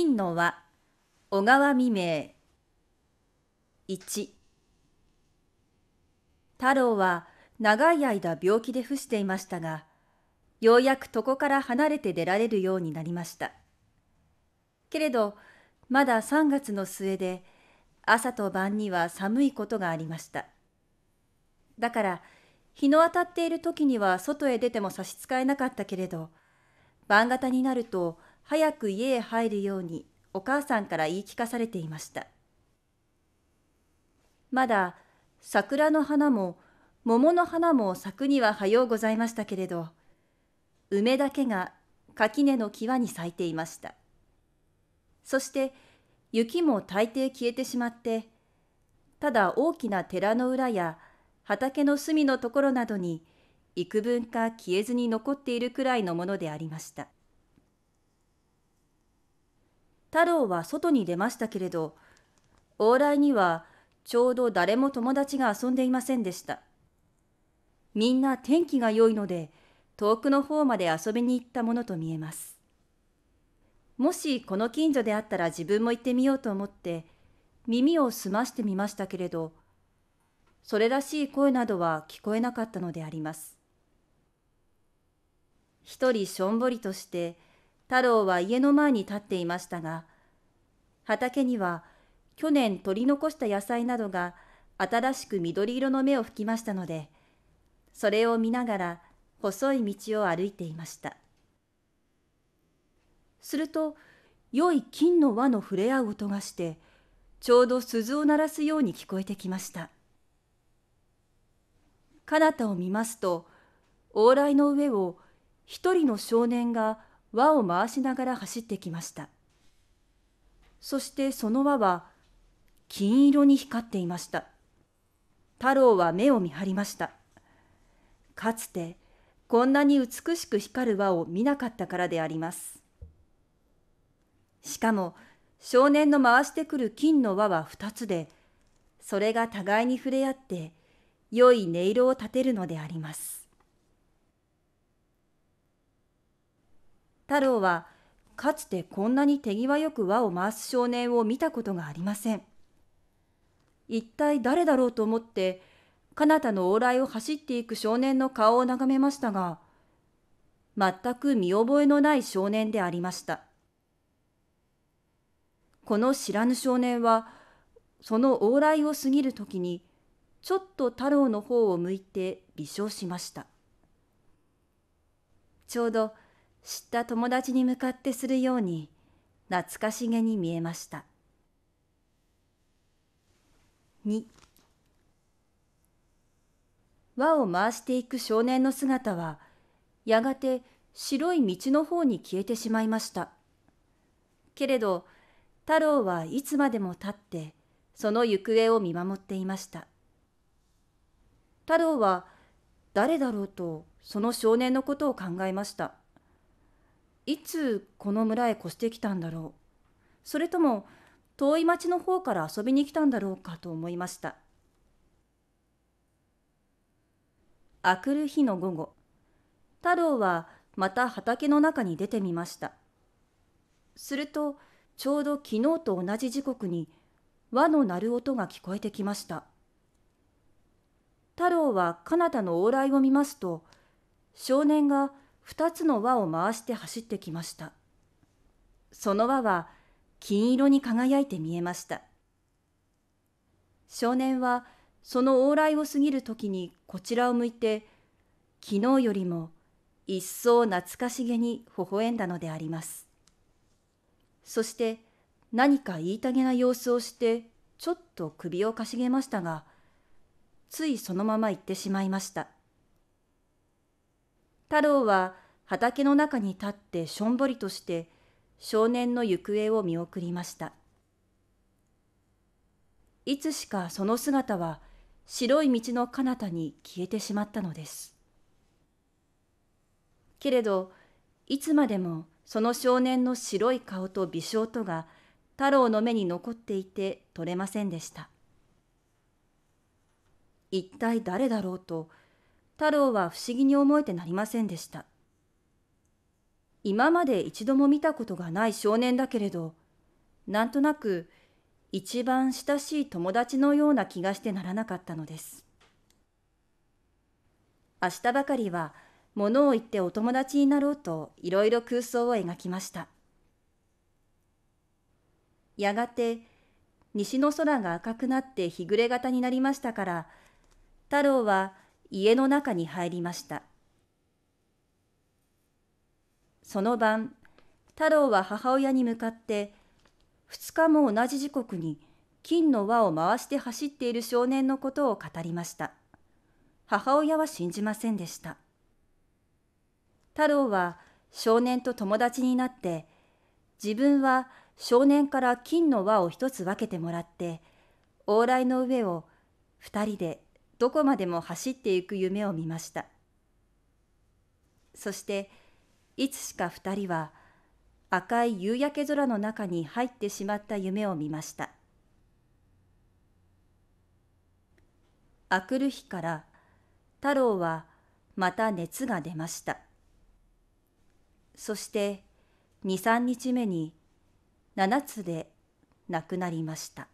金の輪小川未明1太郎は長い間病気で伏していましたがようやく床から離れて出られるようになりましたけれどまだ3月の末で朝と晩には寒いことがありましただから日の当たっている時には外へ出ても差し支えなかったけれど晩方になると早く家へ入るようにお母さんから言い聞かされていましたまだ桜の花も桃の花も咲くには早うございましたけれど梅だけが垣根の際に咲いていましたそして雪も大抵消えてしまってただ大きな寺の裏や畑の隅のところなどに幾分か消えずに残っているくらいのものでありました。太郎は外に出ましたけれど往来にはちょうど誰も友達が遊んでいませんでしたみんな天気が良いので遠くの方まで遊びに行ったものと見えますもしこの近所であったら自分も行ってみようと思って耳を澄ましてみましたけれどそれらしい声などは聞こえなかったのであります一人しょんぼりとして太郎は家の前に立っていましたが、畑には去年取り残した野菜などが新しく緑色の芽を吹きましたので、それを見ながら細い道を歩いていました。すると、良い金の輪の触れ合う音がして、ちょうど鈴を鳴らすように聞こえてきました。彼方を見ますと、往来の上を一人の少年が輪を回しながら走ってきましたそしてその輪は金色に光っていました太郎は目を見張りましたかつてこんなに美しく光る輪を見なかったからでありますしかも少年の回してくる金の輪は2つでそれが互いに触れ合って良い音色を立てるのであります太郎はかつてこんなに手際よく輪を回す少年を見たことがありません一体誰だろうと思って彼方の往来を走っていく少年の顔を眺めましたが全く見覚えのない少年でありましたこの知らぬ少年はその往来を過ぎる時にちょっと太郎の方を向いて微笑しましたちょうど知った友達に向かってするように懐かしげに見えました2輪を回していく少年の姿はやがて白い道の方に消えてしまいましたけれど太郎はいつまでも立ってその行方を見守っていました太郎は誰だろうとその少年のことを考えましたいつこの村へ越してきたんだろうそれとも遠い町の方から遊びに来たんだろうかと思いましたあくる日の午後太郎はまた畑の中に出てみましたするとちょうど昨日と同じ時刻に輪の鳴る音が聞こえてきました太郎は彼方の往来を見ますと少年が二つの輪を回して走ってきましたその輪は金色に輝いて見えました少年はその往来を過ぎるときにこちらを向いて昨日よりも一層懐かしげに微笑んだのでありますそして何か言いたげな様子をしてちょっと首をかしげましたがついそのまま行ってしまいました。太郎は畑の中に立ってしょんぼりとして少年の行方を見送りましたいつしかその姿は白い道の彼方に消えてしまったのですけれどいつまでもその少年の白い顔と微笑とが太郎の目に残っていて取れませんでした一体誰だろうと太郎は不思議に思えてなりませんでした今まで一度も見たことがない少年だけれどなんとなく一番親しい友達のような気がしてならなかったのです明日ばかりは物を言ってお友達になろうといろいろ空想を描きましたやがて西の空が赤くなって日暮れ型になりましたから太郎は家の中に入りました。その晩、太郎は母親に向かって、2日も同じ時刻に金の輪を回して走っている少年のことを語りました。母親は信じませんでした。太郎は少年と友達になって、自分は少年から金の輪を一つ分けてもらって、往来の上を二人でどこまでも走っていく夢を見ましたそしていつしか2人は赤い夕焼け空の中に入ってしまった夢を見ましたあくる日から太郎はまた熱が出ましたそして23日目に7つで亡くなりました。